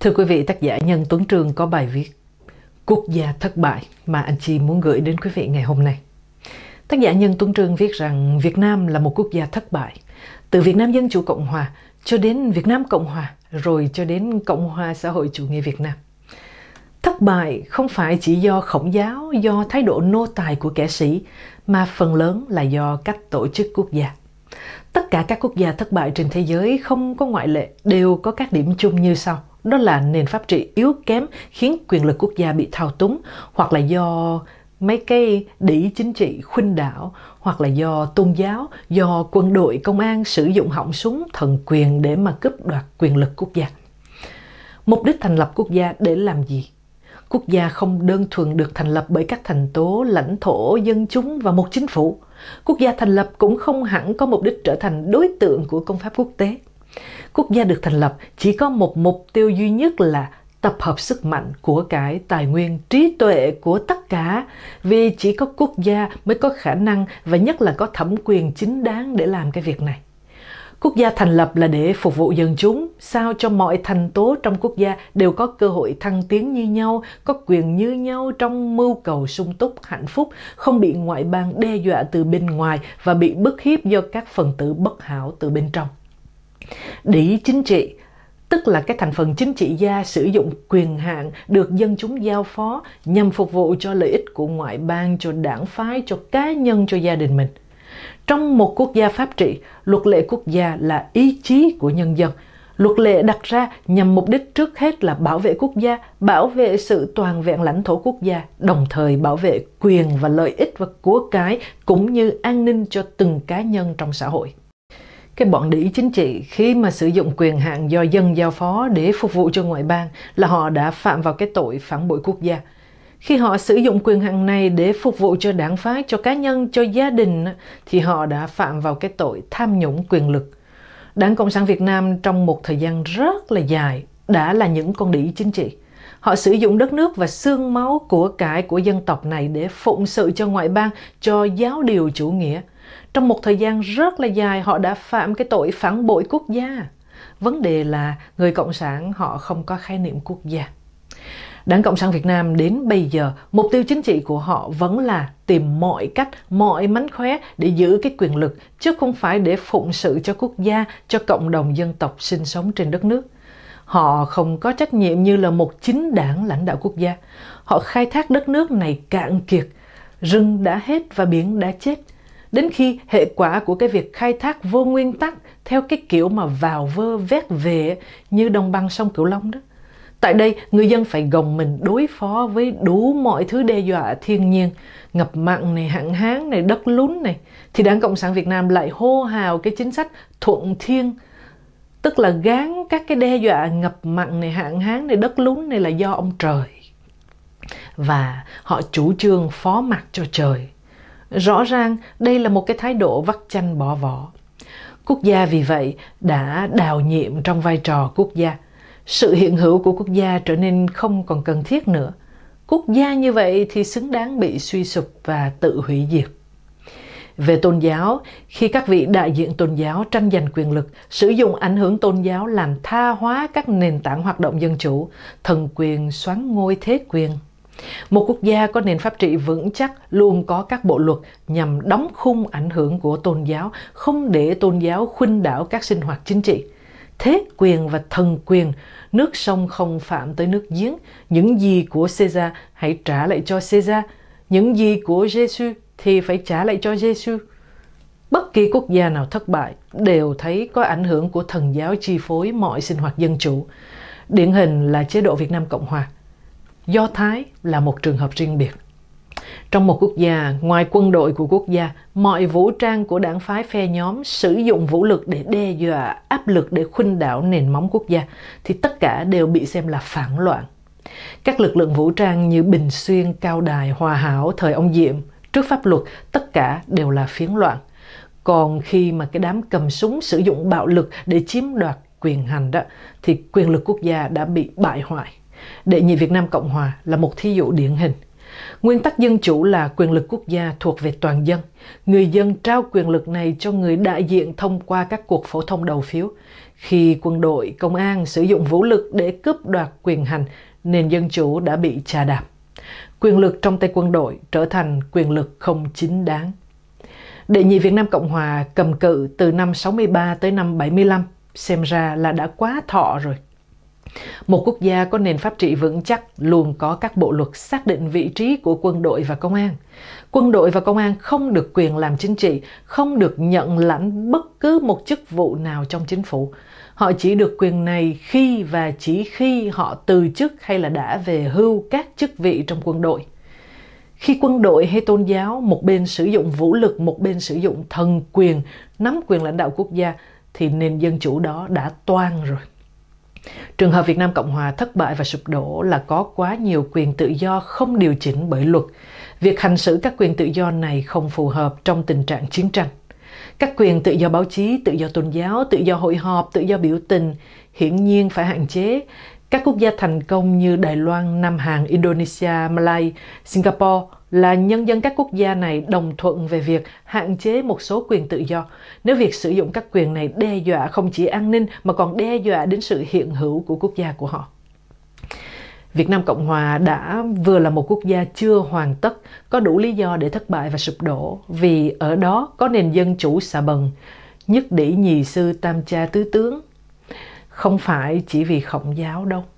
Thưa quý vị, tác giả Nhân Tuấn Trường có bài viết Quốc gia thất bại mà anh chị muốn gửi đến quý vị ngày hôm nay. Tác giả Nhân Tuấn Trường viết rằng Việt Nam là một quốc gia thất bại. Từ Việt Nam Dân Chủ Cộng Hòa cho đến Việt Nam Cộng Hòa, rồi cho đến Cộng Hòa Xã hội Chủ nghĩa Việt Nam. Thất bại không phải chỉ do khổng giáo, do thái độ nô tài của kẻ sĩ, mà phần lớn là do cách tổ chức quốc gia. Tất cả các quốc gia thất bại trên thế giới không có ngoại lệ đều có các điểm chung như sau. Đó là nền pháp trị yếu kém khiến quyền lực quốc gia bị thao túng hoặc là do mấy cái đĩ chính trị khuynh đảo hoặc là do tôn giáo, do quân đội, công an sử dụng họng súng thần quyền để mà cướp đoạt quyền lực quốc gia. Mục đích thành lập quốc gia để làm gì? Quốc gia không đơn thuần được thành lập bởi các thành tố, lãnh thổ, dân chúng và một chính phủ. Quốc gia thành lập cũng không hẳn có mục đích trở thành đối tượng của công pháp quốc tế. Quốc gia được thành lập chỉ có một mục tiêu duy nhất là tập hợp sức mạnh của cái tài nguyên trí tuệ của tất cả vì chỉ có quốc gia mới có khả năng và nhất là có thẩm quyền chính đáng để làm cái việc này Quốc gia thành lập là để phục vụ dân chúng, sao cho mọi thành tố trong quốc gia đều có cơ hội thăng tiến như nhau, có quyền như nhau trong mưu cầu sung túc, hạnh phúc, không bị ngoại bang đe dọa từ bên ngoài và bị bức hiếp do các phần tử bất hảo từ bên trong. Đĩ chính trị tức là các thành phần chính trị gia sử dụng quyền hạn được dân chúng giao phó nhằm phục vụ cho lợi ích của ngoại bang, cho đảng phái, cho cá nhân, cho gia đình mình – trong một quốc gia pháp trị, luật lệ quốc gia là ý chí của nhân dân. Luật lệ đặt ra nhằm mục đích trước hết là bảo vệ quốc gia, bảo vệ sự toàn vẹn lãnh thổ quốc gia, đồng thời bảo vệ quyền và lợi ích và của cái cũng như an ninh cho từng cá nhân trong xã hội cái bọn đĩ chính trị khi mà sử dụng quyền hạn do dân giao phó để phục vụ cho ngoại bang là họ đã phạm vào cái tội phản bội quốc gia khi họ sử dụng quyền hạn này để phục vụ cho đảng phái cho cá nhân cho gia đình thì họ đã phạm vào cái tội tham nhũng quyền lực đảng cộng sản việt nam trong một thời gian rất là dài đã là những con đĩ chính trị họ sử dụng đất nước và xương máu của cải của dân tộc này để phụng sự cho ngoại bang cho giáo điều chủ nghĩa trong một thời gian rất là dài họ đã phạm cái tội phản bội quốc gia vấn đề là người cộng sản họ không có khái niệm quốc gia Đảng Cộng sản Việt Nam đến bây giờ, mục tiêu chính trị của họ vẫn là tìm mọi cách, mọi mánh khóe để giữ cái quyền lực, chứ không phải để phụng sự cho quốc gia, cho cộng đồng dân tộc sinh sống trên đất nước. Họ không có trách nhiệm như là một chính đảng lãnh đạo quốc gia. Họ khai thác đất nước này cạn kiệt, rừng đã hết và biển đã chết. Đến khi hệ quả của cái việc khai thác vô nguyên tắc theo cái kiểu mà vào vơ vét về như đồng bằng sông Cửu Long đó Tại đây, người dân phải gồng mình đối phó với đủ mọi thứ đe dọa thiên nhiên, ngập mặn này, hạn hán này, đất lún này. Thì Đảng Cộng sản Việt Nam lại hô hào cái chính sách thuận thiên, tức là gán các cái đe dọa ngập mặn này, hạn hán này, đất lún này là do ông trời. Và họ chủ trương phó mặc cho trời. Rõ ràng đây là một cái thái độ vắt chanh bỏ vỏ. Quốc gia vì vậy đã đào nhiệm trong vai trò quốc gia sự hiện hữu của quốc gia trở nên không còn cần thiết nữa quốc gia như vậy thì xứng đáng bị suy sụp và tự hủy diệt về tôn giáo khi các vị đại diện tôn giáo tranh giành quyền lực sử dụng ảnh hưởng tôn giáo làm tha hóa các nền tảng hoạt động dân chủ thần quyền xoắn ngôi thế quyền một quốc gia có nền pháp trị vững chắc luôn có các bộ luật nhằm đóng khung ảnh hưởng của tôn giáo không để tôn giáo khuynh đảo các sinh hoạt chính trị thế quyền và thần quyền, nước sông không phạm tới nước giếng, những gì của Caesar hãy trả lại cho Caesar, những gì của Giêsu thì phải trả lại cho Giêsu. Bất kỳ quốc gia nào thất bại đều thấy có ảnh hưởng của thần giáo chi phối mọi sinh hoạt dân chủ. Điển hình là chế độ Việt Nam Cộng Hòa. Do Thái là một trường hợp riêng biệt. Trong một quốc gia, ngoài quân đội của quốc gia, mọi vũ trang của đảng phái phe nhóm sử dụng vũ lực để đe dọa, áp lực để khuynh đảo nền móng quốc gia, thì tất cả đều bị xem là phản loạn. Các lực lượng vũ trang như Bình Xuyên, Cao Đài, Hòa Hảo, thời ông Diệm, trước pháp luật, tất cả đều là phiến loạn. Còn khi mà cái đám cầm súng sử dụng bạo lực để chiếm đoạt quyền hành đó, thì quyền lực quốc gia đã bị bại hoại. Đệ nhị Việt Nam Cộng Hòa là một thí dụ điển hình – Nguyên tắc dân chủ là quyền lực quốc gia thuộc về toàn dân. Người dân trao quyền lực này cho người đại diện thông qua các cuộc phổ thông đầu phiếu. Khi quân đội, công an sử dụng vũ lực để cướp đoạt quyền hành, nền dân chủ đã bị trà đạp. Quyền lực trong tay quân đội trở thành quyền lực không chính đáng. Đệ nhị Việt Nam Cộng Hòa cầm cự từ năm 63 tới năm 75 xem ra là đã quá thọ rồi. Một quốc gia có nền pháp trị vững chắc luôn có các bộ luật xác định vị trí của quân đội và công an. Quân đội và công an không được quyền làm chính trị, không được nhận lãnh bất cứ một chức vụ nào trong chính phủ. Họ chỉ được quyền này khi và chỉ khi họ từ chức hay là đã về hưu các chức vị trong quân đội. Khi quân đội hay tôn giáo một bên sử dụng vũ lực, một bên sử dụng thần quyền, nắm quyền lãnh đạo quốc gia thì nền dân chủ đó đã toan rồi. Trường hợp Việt Nam Cộng Hòa thất bại và sụp đổ là có quá nhiều quyền tự do không điều chỉnh bởi luật. Việc hành xử các quyền tự do này không phù hợp trong tình trạng chiến tranh. Các quyền tự do báo chí, tự do tôn giáo, tự do hội họp, tự do biểu tình hiển nhiên phải hạn chế. Các quốc gia thành công như Đài Loan, Nam Hàn, Indonesia, Malaysia, Singapore là nhân dân các quốc gia này đồng thuận về việc hạn chế một số quyền tự do nếu việc sử dụng các quyền này đe dọa không chỉ an ninh mà còn đe dọa đến sự hiện hữu của quốc gia của họ. Việt Nam Cộng Hòa đã vừa là một quốc gia chưa hoàn tất, có đủ lý do để thất bại và sụp đổ vì ở đó có nền dân chủ xà bần, nhất đỉ nhì sư tam cha tứ tướng. Không phải chỉ vì khổng giáo đâu.